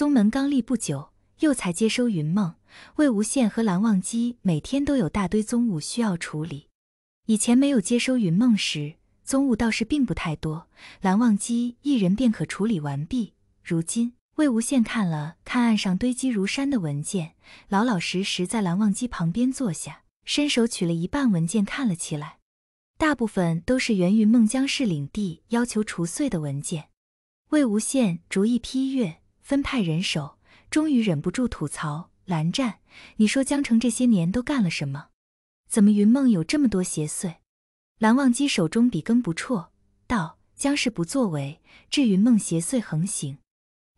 宗门刚立不久，又才接收云梦，魏无羡和蓝忘机每天都有大堆宗务需要处理。以前没有接收云梦时，宗务倒是并不太多，蓝忘机一人便可处理完毕。如今，魏无羡看了看岸上堆积如山的文件，老老实实在蓝忘机旁边坐下，伸手取了一半文件看了起来。大部分都是源于孟姜氏领地要求除祟的文件，魏无羡逐一批阅。分派人手，终于忍不住吐槽：“蓝湛，你说江城这些年都干了什么？怎么云梦有这么多邪祟？”蓝忘机手中笔耕不辍，道：“江氏不作为，致云梦邪祟横行。”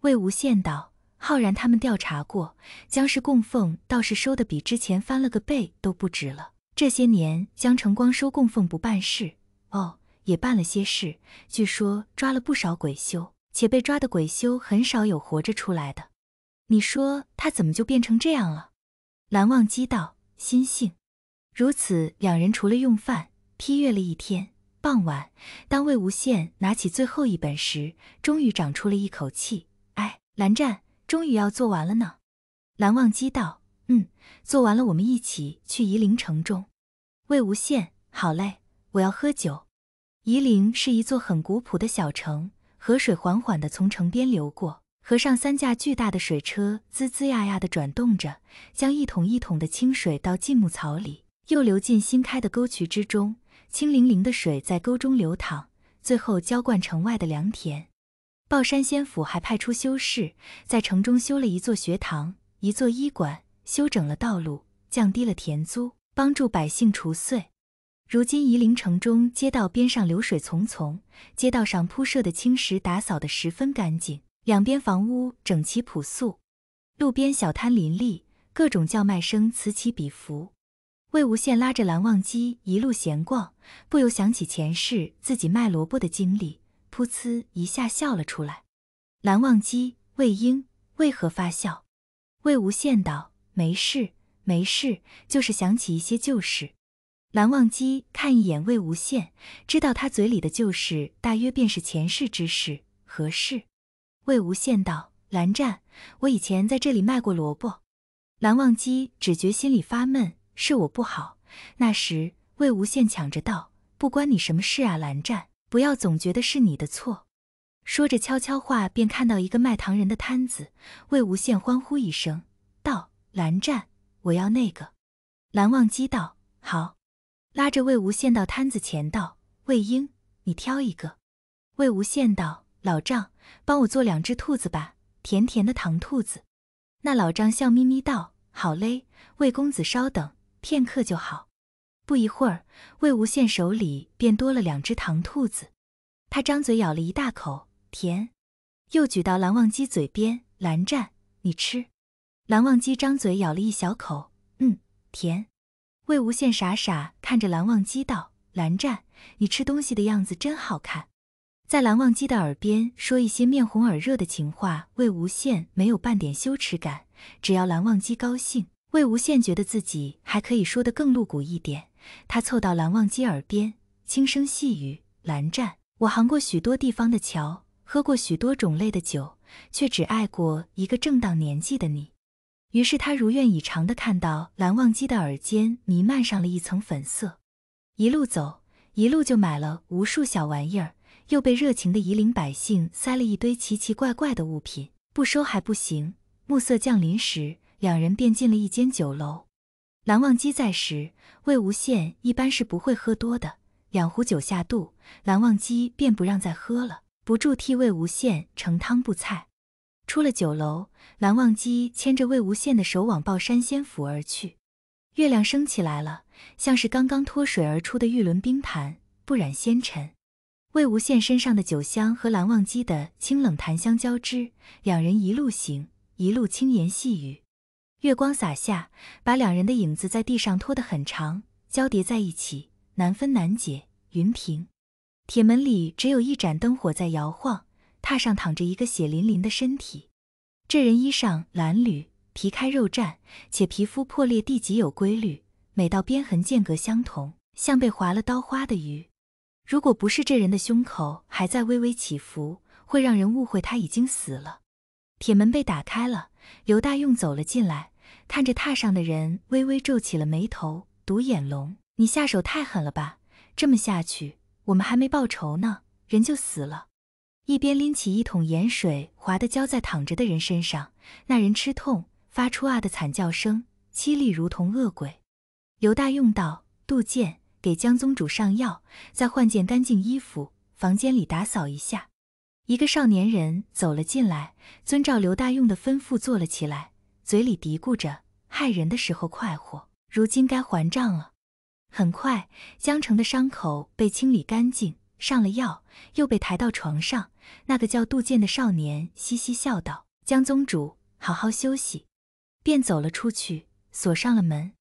魏无羡道：“浩然他们调查过，江氏供奉倒是收的比之前翻了个倍都不止了。这些年江城光收供奉不办事，哦，也办了些事，据说抓了不少鬼修。”且被抓的鬼修很少有活着出来的，你说他怎么就变成这样了？蓝忘机道：“心性。”如此，两人除了用饭，批阅了一天。傍晚，当魏无羡拿起最后一本时，终于长出了一口气。哎，蓝湛，终于要做完了呢。蓝忘机道：“嗯，做完了，我们一起去夷陵城中。”魏无羡：“好嘞，我要喝酒。”夷陵是一座很古朴的小城。河水缓缓地从城边流过，河上三架巨大的水车滋滋呀呀地转动着，将一桶一桶的清水倒进木槽里，又流进新开的沟渠之中。清凌凌的水在沟中流淌，最后浇灌城外的良田。鲍山仙府还派出修士在城中修了一座学堂、一座医馆，修整了道路，降低了田租，帮助百姓除税。如今夷陵城中街道边上流水淙淙，街道上铺设的青石打扫得十分干净，两边房屋整齐朴素，路边小摊林立，各种叫卖声此起彼伏。魏无羡拉着蓝忘机一路闲逛，不由想起前世自己卖萝卜的经历，噗呲一下笑了出来。蓝忘机、魏婴为何发笑？魏无羡道：“没事，没事，就是想起一些旧事。”蓝忘机看一眼魏无羡，知道他嘴里的旧事大约便是前世之事。何事？魏无羡道：“蓝湛，我以前在这里卖过萝卜。”蓝忘机只觉心里发闷，是我不好。那时，魏无羡抢着道：“不关你什么事啊，蓝湛，不要总觉得是你的错。”说着悄悄话，便看到一个卖糖人的摊子。魏无羡欢呼一声，道：“蓝湛，我要那个。”蓝忘机道：“好。”拉着魏无羡到摊子前道：“魏婴，你挑一个。”魏无羡道：“老丈，帮我做两只兔子吧，甜甜的糖兔子。”那老丈笑眯眯道：“好嘞，魏公子稍等片刻就好。”不一会儿，魏无羡手里便多了两只糖兔子。他张嘴咬了一大口，甜。又举到蓝忘机嘴边：“蓝湛，你吃。”蓝忘机张嘴咬了一小口，嗯，甜。魏无羡傻傻看着蓝忘机道：“蓝湛，你吃东西的样子真好看。”在蓝忘机的耳边说一些面红耳热的情话，魏无羡没有半点羞耻感。只要蓝忘机高兴，魏无羡觉得自己还可以说得更露骨一点。他凑到蓝忘机耳边，轻声细语：“蓝湛，我行过许多地方的桥，喝过许多种类的酒，却只爱过一个正当年纪的你。”于是他如愿以偿地看到蓝忘机的耳尖弥漫上了一层粉色，一路走一路就买了无数小玩意儿，又被热情的夷陵百姓塞了一堆奇奇怪怪的物品，不收还不行。暮色降临时，两人便进了一间酒楼。蓝忘机在时，魏无羡一般是不会喝多的，两壶酒下肚，蓝忘机便不让再喝了，不住替魏无羡盛汤布菜。出了酒楼，蓝忘机牵着魏无羡的手往抱山仙府而去。月亮升起来了，像是刚刚脱水而出的玉轮冰盘，不染纤尘。魏无羡身上的酒香和蓝忘机的清冷檀香交织，两人一路行，一路轻言细语。月光洒下，把两人的影子在地上拖得很长，交叠在一起，难分难解。云亭，铁门里只有一盏灯火在摇晃。榻上躺着一个血淋淋的身体，这人衣裳褴褛，皮开肉绽，且皮肤破裂地极有规律，每道边痕间隔相同，像被划了刀花的鱼。如果不是这人的胸口还在微微起伏，会让人误会他已经死了。铁门被打开了，刘大用走了进来，看着榻上的人，微微皱起了眉头。独眼龙，你下手太狠了吧？这么下去，我们还没报仇呢，人就死了。一边拎起一桶盐水，哗的浇在躺着的人身上，那人吃痛，发出啊的惨叫声，凄厉如同恶鬼。刘大用道：“杜建，给江宗主上药，再换件干净衣服，房间里打扫一下。”一个少年人走了进来，遵照刘大用的吩咐坐了起来，嘴里嘀咕着：“害人的时候快活，如今该还账了。”很快，江城的伤口被清理干净。上了药，又被抬到床上。那个叫杜建的少年嘻嘻笑道：“江宗主，好好休息。”便走了出去，锁上了门。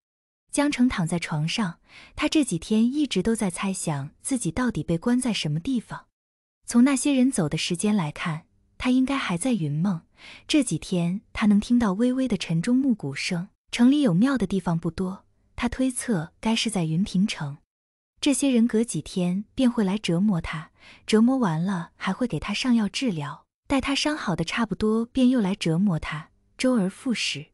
江澄躺在床上，他这几天一直都在猜想自己到底被关在什么地方。从那些人走的时间来看，他应该还在云梦。这几天他能听到微微的晨钟暮鼓声，城里有庙的地方不多，他推测该是在云平城。这些人隔几天便会来折磨他，折磨完了还会给他上药治疗，待他伤好的差不多，便又来折磨他，周而复始。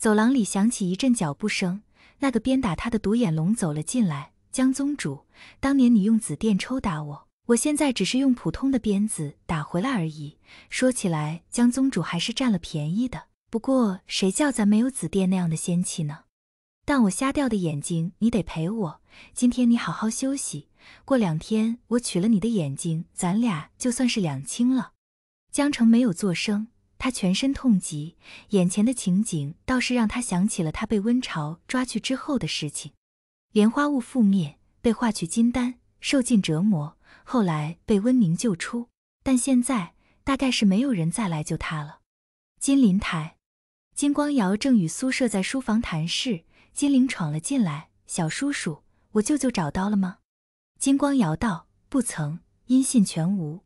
走廊里响起一阵脚步声，那个鞭打他的独眼龙走了进来。江宗主，当年你用紫电抽打我，我现在只是用普通的鞭子打回来而已。说起来，江宗主还是占了便宜的，不过谁叫咱没有紫电那样的仙气呢？但我瞎掉的眼睛，你得陪我。今天你好好休息，过两天我取了你的眼睛，咱俩就算是两清了。江澄没有做声，他全身痛极，眼前的情景倒是让他想起了他被温潮抓去之后的事情：莲花坞覆灭，被化去金丹，受尽折磨，后来被温宁救出，但现在大概是没有人再来救他了。金陵台，金光瑶正与苏舍在书房谈事。金灵闯了进来，小叔叔，我舅舅找到了吗？金光瑶道：“不曾，音信全无。”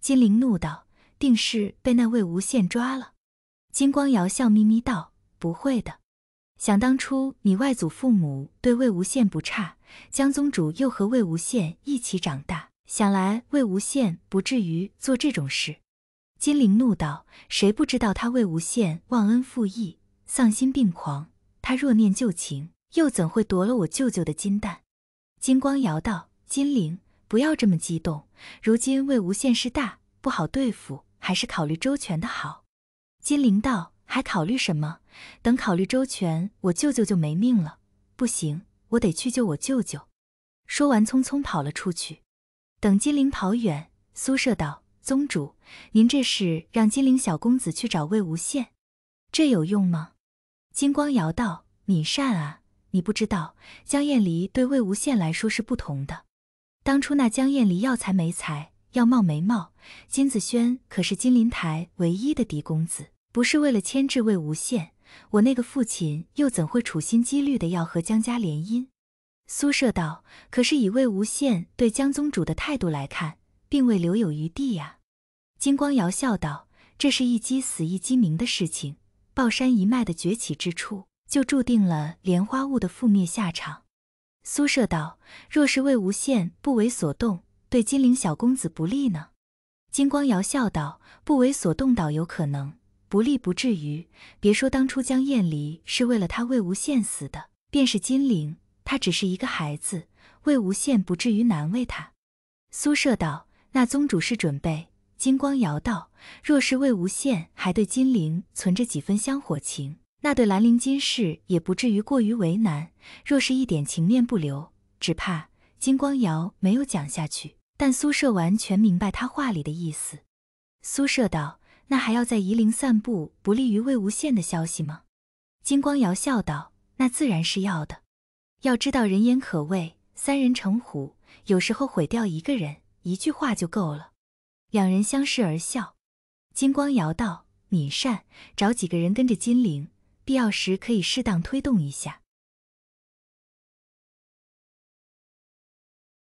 金灵怒道：“定是被那魏无羡抓了。”金光瑶笑眯眯道：“不会的，想当初你外祖父母对魏无羡不差，江宗主又和魏无羡一起长大，想来魏无羡不至于做这种事。”金陵怒道：“谁不知道他魏无羡忘恩负义、丧心病狂？”他若念旧情，又怎会夺了我舅舅的金蛋？金光瑶道：“金灵，不要这么激动。如今魏无羡势大，不好对付，还是考虑周全的好。”金灵道：“还考虑什么？等考虑周全，我舅舅就没命了。不行，我得去救我舅舅。”说完，匆匆跑了出去。等金灵跑远，苏舍道：“宗主，您这是让金灵小公子去找魏无羡，这有用吗？”金光瑶道：“敏善啊，你不知道江厌离对魏无羡来说是不同的。当初那江厌离要财没财，要貌没貌。金子轩可是金陵台唯一的嫡公子，不是为了牵制魏无羡，我那个父亲又怎会处心积虑的要和江家联姻？”苏舍道：“可是以魏无羡对江宗主的态度来看，并未留有余地呀。”金光瑶笑道：“这是一鸡死一鸡鸣的事情。”抱山一脉的崛起之处，就注定了莲花坞的覆灭下场。苏舍道，若是魏无羡不为所动，对金陵小公子不利呢？金光瑶笑道：“不为所动倒有可能，不利不至于。别说当初江厌离是为了他魏无羡死的，便是金陵，他只是一个孩子，魏无羡不至于难为他。”苏舍道：“那宗主是准备？”金光瑶道：“若是魏无羡还对金陵存着几分香火情，那对兰陵金氏也不至于过于为难。若是一点情面不留，只怕……”金光瑶没有讲下去，但苏舍完全明白他话里的意思。苏舍道：“那还要在夷陵散布不利于魏无羡的消息吗？”金光瑶笑道：“那自然是要的。要知道，人言可畏，三人成虎，有时候毁掉一个人，一句话就够了。”两人相视而笑，金光瑶道：“敏善，找几个人跟着金陵，必要时可以适当推动一下。”